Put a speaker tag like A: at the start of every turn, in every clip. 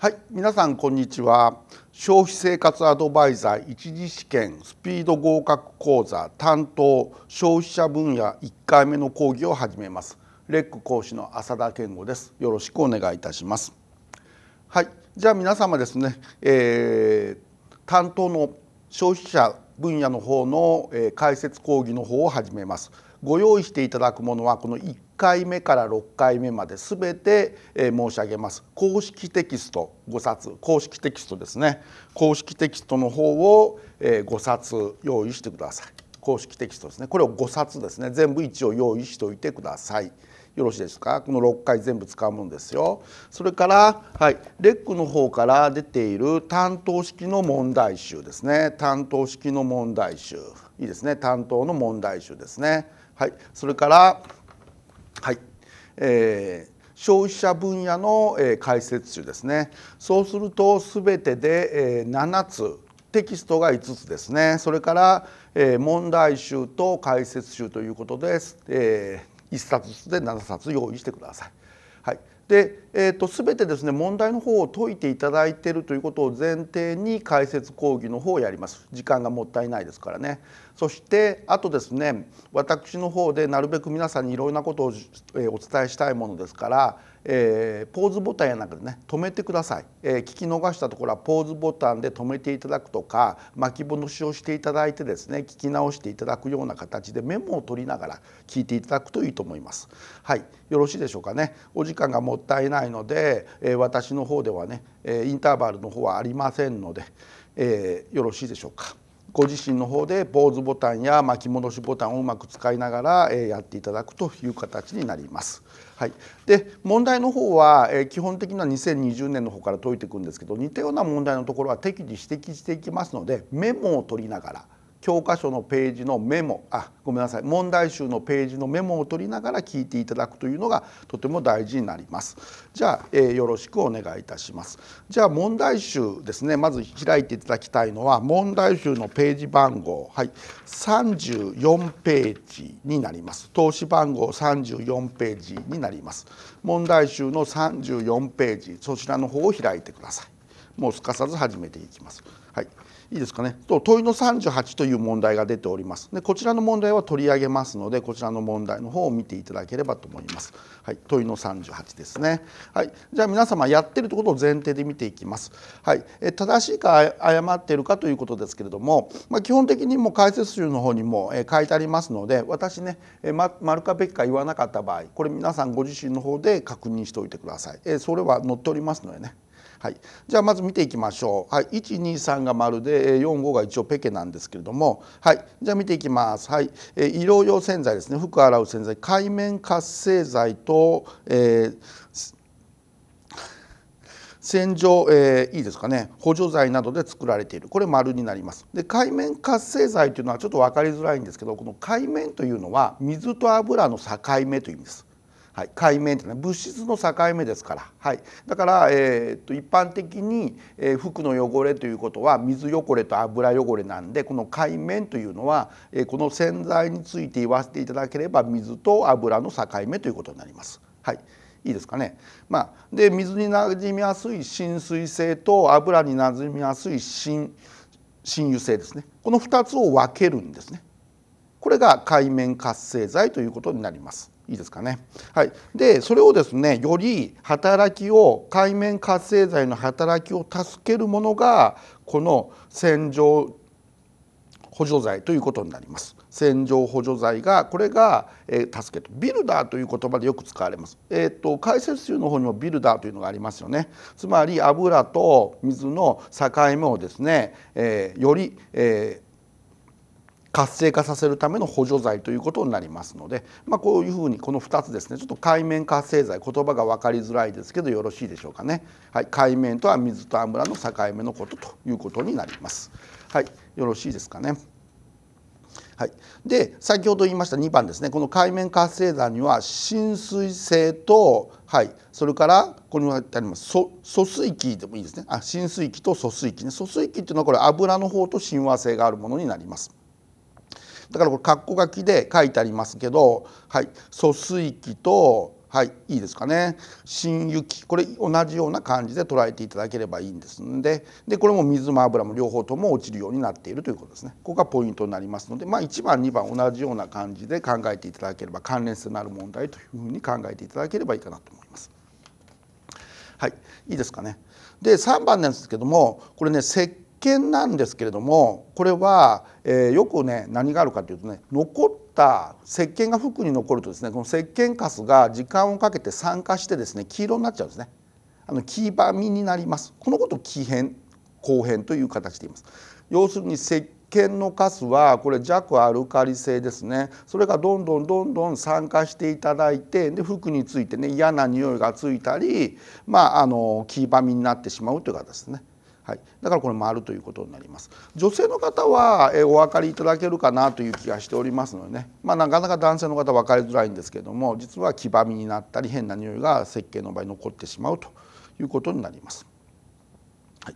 A: はい皆さんこんにちは消費生活アドバイザー一次試験スピード合格講座担当消費者分野1回目の講義を始めますレック講師の浅田健吾ですよろしくお願いいたしますはいじゃあ皆様ですね、えー、担当の消費者分野の方の、え解説講義の方を始めますご用意していただくものはこの回目から6回目まで全て、え申し上げます公式テキスト5冊公式テキストですね公式テキストの方を、え5冊用意してください公式テキストですねこれを5冊ですね全部一応用意しておいてください。よろしいですかこの6回全部使うもんですよそれから、はい、レックの方から出ている担当式の問題集ですね担当式の問題集いいですね担当の問題集ですねはいそれからはい、えー、消費者分野の、えー、解説集ですねそうすると全てで、えー、7つテキストが5つですねそれから、えー、問題集と解説集ということです、えー、1冊ずつで7冊用意してください。はい、で、えーと、全てですね問題の方を解いていただいているということを前提に解説講義の方をやります時間がもったいないですからねそしてあとですね私の方でなるべく皆さんにいろいろなことを、えお伝えしたいものですから、えー、ポーズボタンやなんかでね止めてください、えー、聞き逃したところはポーズボタンで止めていただくとか巻き戻しをしていただいてですね聞き直していただくような形でメモを取りながら聞いていただくといいと思いますはいよろしいでしょうかねお時間がもったいないので、えー、私の方ではね、えインターバルの方はありませんので、えよろしいでしょうかご自身の方でポーズボタンや巻き戻しボタンをうまく使いながらやっていただくという形になります。はい、で問題の方は、えー、基本的には2020年の方から解いていくんですけど似たような問題のところは適宜指摘していきますのでメモを取りながら。教科書のページのメモあごめんなさい問題集のページのメモを取りながら聞いていただくというのがとても大事になりますじゃあ、えー、よろしくお願いいたしますじゃあ問題集ですねまず開いていただきたいのは問題集のページ番号はい34ページになります投資番号34ページになります問題集の34ページそちらの方を開いてくださいもうすかさず始めていきますはいいいですかねと問いの三十八という問題が出ておりますでこちらの問題は取り上げますのでこちらの問題の方を見ていただければと思います、はい、問いの三十八ですね、はい、じゃあ皆様やってるということを前提で見ていきます、はい、え正しいか誤っているかということですけれども、まあ、基本的にも解説集の方にも書いてありますので私ね、えま、丸かべきか言わなかった場合これ皆さんご自身の方で確認しておいてください、えそれは載っておりますのでねはい、じゃあまず見ていきましょう、はい、123が丸で45が一応ペケなんですけれども、はい、じゃあ見ていきます、はいえ医療用洗剤ですね服洗う洗剤界面活性剤と、えー、洗浄、えー、いいですかね補助剤などで作られているこれ丸になりますで界面活性剤というのはちょっと分かりづらいんですけどこの界面というのは水と油の境目という意味ですはい、界面というのは物質の境目ですから、はい、だから、えーと、一般的に、えー、服の汚れということは水汚れと油汚れなんでこの界面というのは、えー、この洗剤について言わせていただければ水と油の境目ということになります。はいいいですかね、まあ、で水になじみやすい浸水性と油になじみやすい浸浸油性ですねこの2つを分けるんですねこれが界面活性剤ということになります。いいですかね。はい、でそれをですねより働きを海面活性剤の働きを助けるものがこの洗浄補助剤ということになります。洗浄補助剤がこれが、えー、助けとビルダーという言葉でよく使われます、えーと、と解説集の方にもビルダーというのがありますよねつまり油と水の境目をですね、えー、より、えー活性化させるための補助剤ということになりますので、まあ、こういうふうにこの2つですねちょっと海面活性剤言葉が分かりづらいですけどよろしいでしょうかね、はい、海面とは水と油の境目のことということになります。はい、よろしいですかね。はい、で先ほど言いました2番ですねこの海面活性剤には浸水性と、はい、それからここにあります疎水器でもいいですねあ浸水器と疎水器ね疎水器っていうのはこれ油の方と親和性があるものになります。だからこれ括弧書きで書いてありますけど、はい、疎水器とはい、いいですかね。新雪、これ同じような感じで捉えていただければいいんですんで、でこれも水も油も両方とも落ちるようになっているということですね。ここがポイントになりますので、まあ、1番2番同じような感じで考えていただければ関連性のある問題というふうに考えていただければいいかなと思います。はい、いいですかね。で3番なんですけども、これね設見なんですけれどもこれは、えー、よくね何があるかというとね残った石鹸が服に残るとですねこの石鹸カスが時間をかけて酸化してですね黄色になっちゃうんですね。あの黄ばみになりますこのこと黄変後変という形で言います。要するに石鹸のカスはこれ弱アルカリ性ですねそれがどんどんどんどん酸化していただいてで服についてね嫌な匂いがついたりまああの黄ばみになってしまうという形ですね。はい、だからこれるということになります女性の方はお分かりいただけるかなという気がしておりますのでね、まあ、なかなか男性の方分かりづらいんですけども実は黄ばみになったり変な匂いが設計の場合残ってしまうということになります。はい、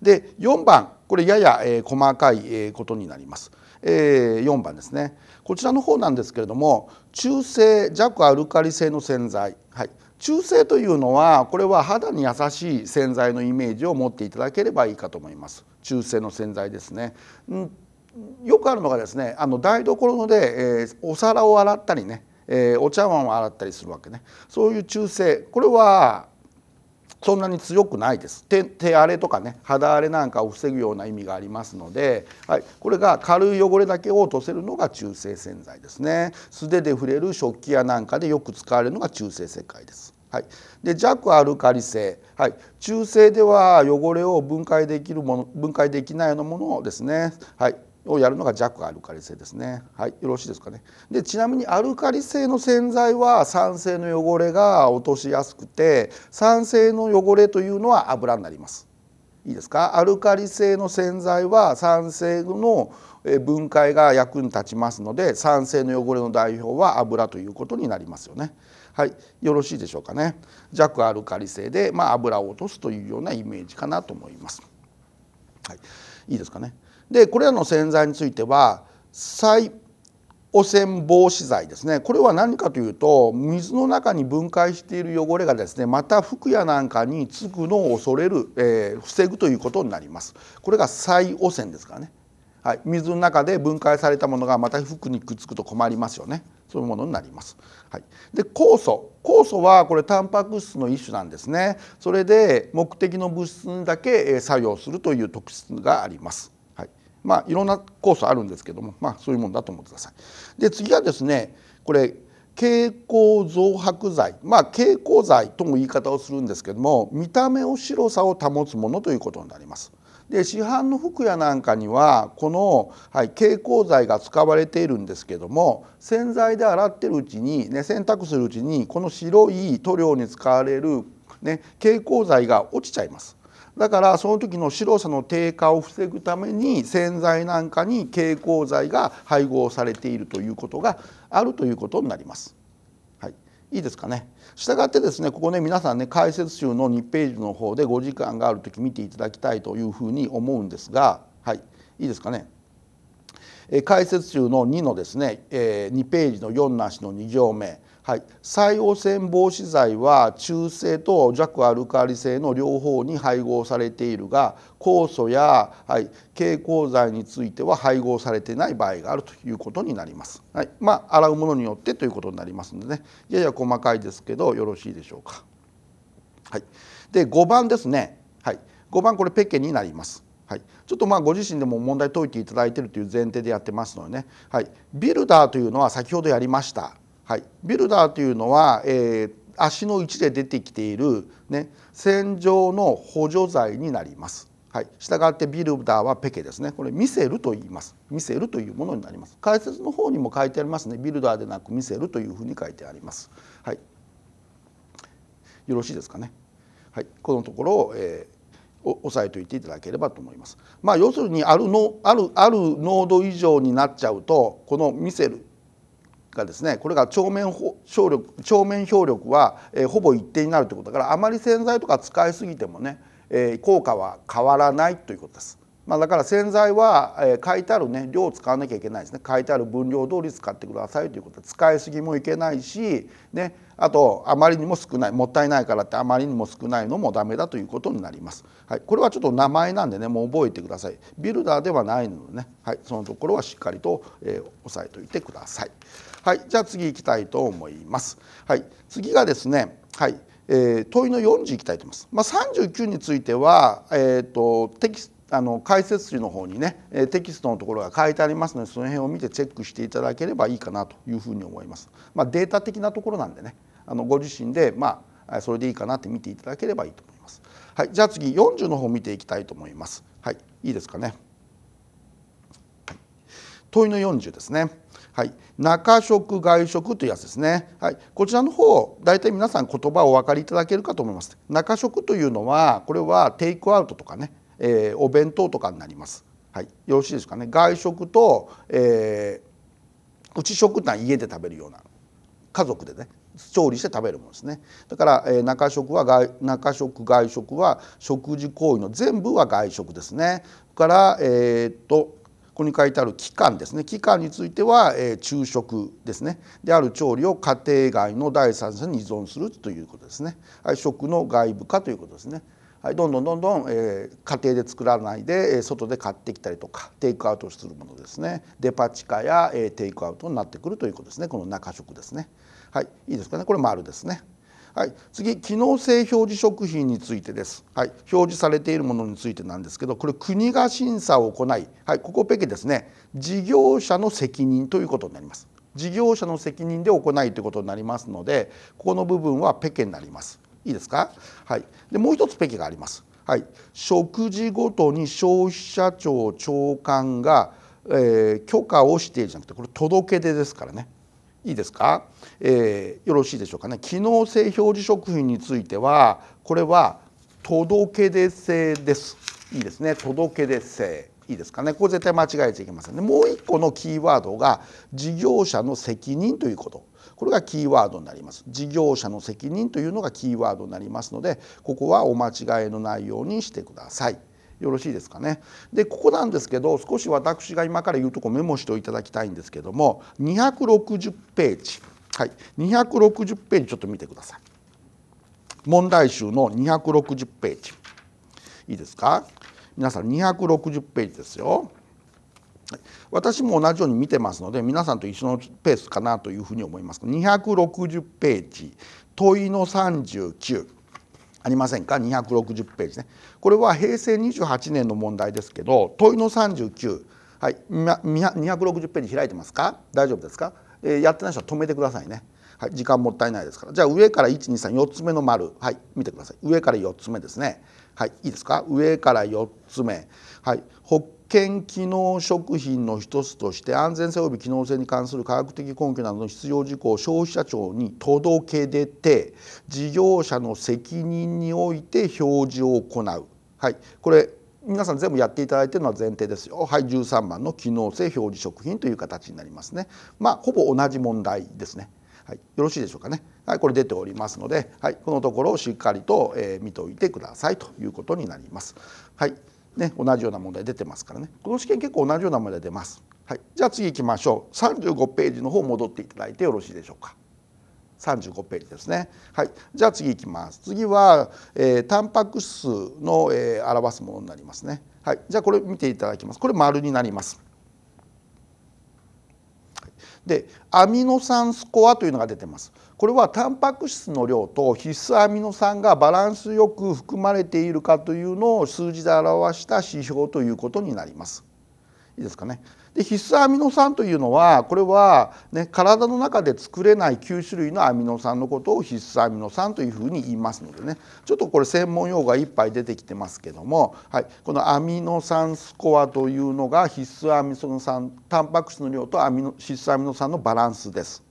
A: で4番これやや、えー、細かい、えことになります。えー、4番ですねこちらの方なんですけれども中性弱アルカリ性の洗剤、はい、中性というのはこれは肌に優しい洗剤のイメージを持っていただければいいかと思います中性の洗剤ですね、ん、よくあるのがですねあの台所で、えー、お皿を洗ったりね、えー、お茶碗を洗ったりするわけねそういう中性これはそんなに強くないです手手荒れとかね肌荒れなんかを防ぐような意味がありますので、はい、これが軽い汚れだけを落とせるのが中性洗剤ですね素手で触れる食器やなんかでよく使われるのが中性石灰です。はい、で弱アルカリ性、はい、中性では汚れを分解できるもの分解できないようなものをですね、はい、をやるのが弱アルカリ性ですね。はい、よろしいですかね。で、ちなみにアルカリ性の洗剤は酸性の汚れが落としやすくて、酸性の汚れというのは油になります。いいですか？アルカリ性の洗剤は酸性の分解が役に立ちますので、酸性の汚れの代表は油ということになりますよね。はい、よろしいでしょうかね。弱アルカリ性でまあ、油を落とすというようなイメージかなと思います。はい、いいですかね。でこれらの洗剤については再汚染防止剤ですねこれは何かというと水の中に分解している汚れがですねまた服やなんかにつくのを恐れる、えー、防ぐということになりますこれが再汚染ですからね、はい、水の中で分解されたものがまた服にくっつくと困りますよねそういうものになります、はい、で酵素酵素はこれタンパク質の一種なんですねそれで目的の物質にだけ作用するという特質がありますまあいろんなコースあるんですけども、まあ、そういうもんだと思ってください。で次はですねこれ蛍光増白剤まあ蛍光剤とも言い方をするんですけども見た目を白さを保つものということになります。で市販の服屋なんかにはこの、はい、蛍光剤が使われているんですけども洗剤で洗ってるうちに、ね、洗濯するうちにこの白い塗料に使われる、ね、蛍光剤が落ちちゃいます。だからその時の白さの低下を防ぐために洗剤なんかに蛍光剤が配合されているということがあるということになります。はい、いいですかね。したがってですねここね皆さんね解説集の2ページの方で5時間がある時見ていただきたいというふうに思うんですが、はい、いいですかね。解説集の2のですね、え2ページの4なしの2行目はい、再汚染防止剤は中性と弱アルカリ性の両方に配合されているが酵素や、はい、蛍光剤については配合されてない場合があるということになります。はい、まあ洗うものによってということになりますのでねやや細かいですけどよろしいでしょうか。はい、で5番ですね、はい、5番これペケになります。はい、ちょっとまあご自身でも問題解いていただいているという前提でやってますのでね、はい、ビルダーというのは先ほどやりましたはい、ビルダーというのは、えー、足の位置で出てきている、ね、線状の補助材になります。はい、従ってビルダーはペケですねこれミセルと言いますミセルというものになります解説の方にも書いてありますねビルダーでなくミセルというふうに書いてあります、はい、よろしいですかね、はい、このところを、えー、押さえておいていただければと思いますまあ要するにあるのあるある濃度以上になっちゃうとこのミセルがですねこれが帳面力帳面表力は、えほぼ一定になるということだからあまり洗剤とか使いすぎてもね、え効果は変わらないということです。まあ、だから洗剤は、え書いてある、ね、量を使わなきゃいけないですね書いてある分量通り使ってくださいということで使いすぎもいけないし、ね、あとあまりにも少ないもったいないからってあまりにも少ないのもダメだということになります、はい、これはちょっと名前なんでねもう覚えてくださいビルダーではないのでね、はい、そのところはしっかりと、えー、押さえておいてください、はい、じゃあ次いきたいと思います、はい、次がですね、はいえー、問いの40いきたいと思います、まあ、39については、えーと、とテキストあの解説誌の方にねテキストのところが書いてありますのでその辺を見てチェックしていただければいいかなというふうに思います。まあ、データ的なところなんでねあのご自身で、まあ、それでいいかなって見ていただければいいと思います。はい、じゃあ次40の方見ていきたいと思います。はい、いいですかね。問いの40ですね。はい、中食外食というやつですね、はい、こちらの方大体皆さん言葉をお分かりいただけるかと思います中食というのはこれはテイクアウトとかねえー、お弁当とかになります。はい、よろしいですかね外食と、えー、うち食単家で食べるような家族でね調理して食べるものですねだから、えー、中食は外中食外食は食事行為の全部は外食ですねからえー、っとここに書いてある期間ですね期間については、えー、昼食ですねである調理を家庭外の第三者に依存するということですね、はい、食の外部化ということですね。はい、どんどんどんどん、えー、家庭で作らないで、え外で買ってきたりとかテイクアウトするものですねデパ地下や、えー、テイクアウトになってくるということですねこの中食ですねはいいいですかねこれ丸ですねはい、次機能性表示食品についてです、はい、表示されているものについてなんですけどこれ国が審査を行い、はい、ここペケですね事業者の責任ということになります事業者の責任で行いということになりますのでここの部分はペケになりますいいですか、はい、でもう一つペケがあります、はい、食事ごとに消費者庁長官が、えー、許可をしてじゃなくてこれ届け出ですからねいいですか、えー、よろしいでしょうかね機能性表示食品についてはこれは届け出制ですいいですね届け出制いいですかねこれ絶対間違えちゃいけませんねもう一個のキーワードが事業者の責任ということこれがキーワードになります事業者の責任というのがキーワードになりますのでここはお間違えのないようにしてくださいよろしいですかねでここなんですけど少し私が今から言うとこメモしていただきたいんですけども260ページはい260ページちょっと見てください問題集の260ページいいですか皆さん260ページですよ。私も同じように見てますので皆さんと一緒のペースかなというふうに思います260ページ問いの39ありませんか260ページねこれは平成28年の問題ですけど問いの39はい260ページ開いてますか大丈夫ですか、えー、やってない人は止めてくださいねはい、時間もったいないですからじゃあ上から1234つ目の丸はい見てください上から4つ目ですねはい、いいですか上から4つ目、はい、保険機能食品の一つとして安全性及び機能性に関する科学的根拠などの必要事項を消費者庁に届け出て事業者の責任において表示を行う、はい、これ皆さん全部やっていただいてるのは前提ですよ。はい、13番の機能性表示食品という形になりますね。まあ、ほぼ同じ問題ですね。はい、よろしいでしょうかね、はい、これ出ておりますので、はい、このところをしっかりと、えー、見ておいてくださいということになります。はいね、同じような問題出てますからねこの試験結構同じような問題出ます。はい、じゃあ次行きましょう35ページの方戻っていただいてよろしいでしょうか。35ページですね。はい、じゃあ次いきます。次は、えー、タンパク質の、えー、表すものになりますね。はい、じゃあこれ見ていただきます。これ丸になります。でアミノ酸スコアというのが出てますこれはタンパク質の量と必須アミノ酸がバランスよく含まれているかというのを数字で表した指標ということになりますいいですかねで必須アミノ酸というのはこれは、ね、体の中で作れない9種類のアミノ酸のことを必須アミノ酸というふうに言いますのでねちょっとこれ専門用語がいっぱい出てきてますけども、はい、このアミノ酸スコアというのが必須アミノ酸タンパク質の量とアミノ必須アミノ酸のバランスです。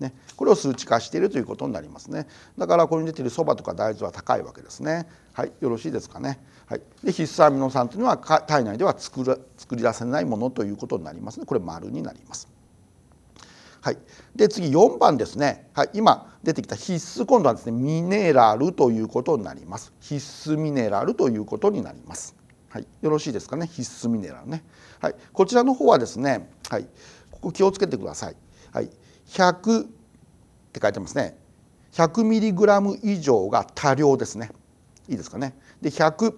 A: ね、これを数値化しているということになりますねだからこれに出ているそばとか大豆は高いわけですねはい、よろしいですかね。はい、で必須アミノ酸というのは体内では作る作り出せないものということになりますのこれ丸になります。はい、で次4番ですね、はい、今出てきた必須今度はですねミネラルということになります必須ミネラルということになります、はい、よろしいですかね必須ミネラルね、はい、こちらの方はですね、はい、ここ気をつけてください、はい、100って書いてますね 100mg 以上が多量ですねいいですかね。で100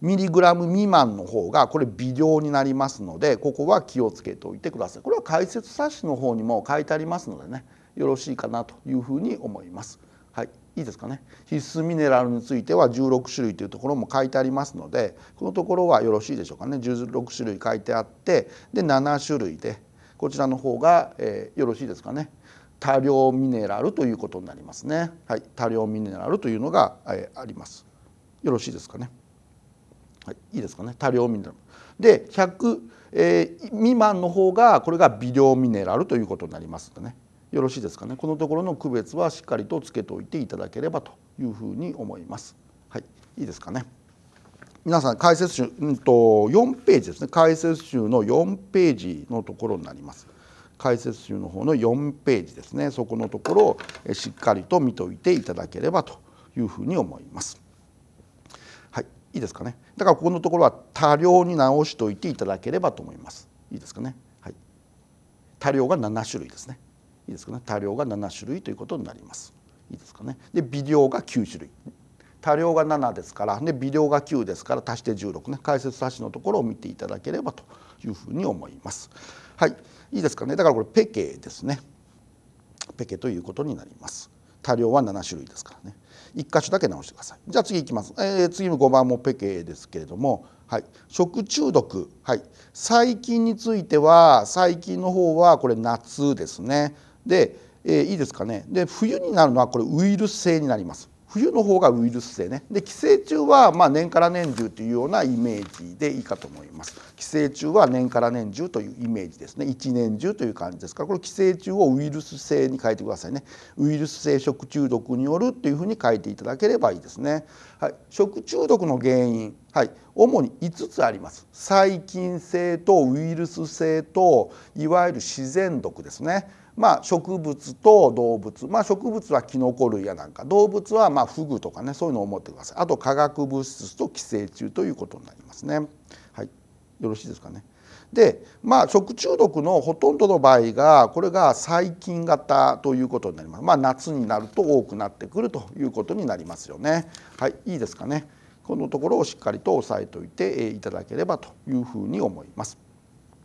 A: ミリグラム未満の方がこれ微量になりますのでここは気をつけておいてください。これは解説冊子の方にも書いてありますのでねよろしいかなというふうに思います。はい、いいですかね必須ミネラルについては16種類というところも書いてありますのでこのところはよろしいでしょうかね16種類書いてあってで7種類でこちらの方が、えー、よろしいですかね多量ミネラルということになりますね、はい、多量ミネラルというのが、えー、ありますよろしいですかねはい、いいですかね多量ミネラルで100、えー、未満の方がこれが微量ミネラルということになりますのねよろしいですかねこのところの区別はしっかりとつけておいていただければというふうに思います。はい、いいですかね皆さん解説集、うんと、4ページですね解説集の4ページのところになります解説集の方の4ページですねそこのところをしっかりと見といていただければというふうに思います。はい、いいですかねだからここのところは多量に直しておいていただければと思います。いいですかね、はい、多量が7種類ですねいいですかね多量が7種類ということになります。いいですかねで微量が9種類多量が7ですからで微量が9ですから足して16ね解説足しのところを見ていただければというふうに思います。はい、いいですかねだからこれペケですねペケということになります。多量は7種類ですからね1箇所だけ直してくださいじゃあ次いきます、えー、次の5番もペケですけれども、はい、食中毒、はい、細菌については細菌の方はこれ夏ですねで、えー、いいですかねで冬になるのはこれウイルス性になります冬の方がウイルス性ねで寄生虫はま年から年中というようなイメージでいいかと思います寄生虫は年から年中というイメージですね一年中という感じですからこれ寄生虫をウイルス性に変えてくださいねウイルス性食中毒によるというふうに書いていただければいいですね、はい、食中毒の原因はい、主に5つあります細菌性とウイルス性といわゆる自然毒ですねまあ、植物と動物、まあ、植物はキノコ類やなんか動物はまあフグとかねそういうのを持ってくださいあと化学物質と寄生虫ということになりますね。はい、よろしいですかね。でまあ食中毒のほとんどの場合がこれが細菌型ということになります。まあ、夏になると多くなってくるということになりますよね。はい、いいですかね。このところをしっかりと押さえておいていただければというふうに思います。